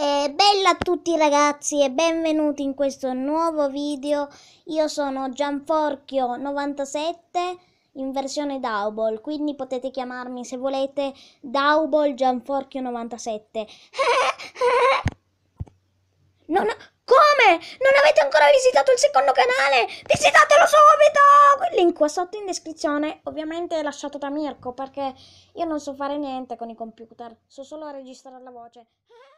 E bella a tutti ragazzi e benvenuti in questo nuovo video. Io sono Gianforchio97 in versione Daubol, quindi potete chiamarmi se volete Daubol Gianforchio97. Non Come? Non avete ancora visitato il secondo canale? Visitatelo subito! Il link qua sotto in descrizione ovviamente è lasciato da Mirko perché io non so fare niente con i computer, so solo registrare la voce.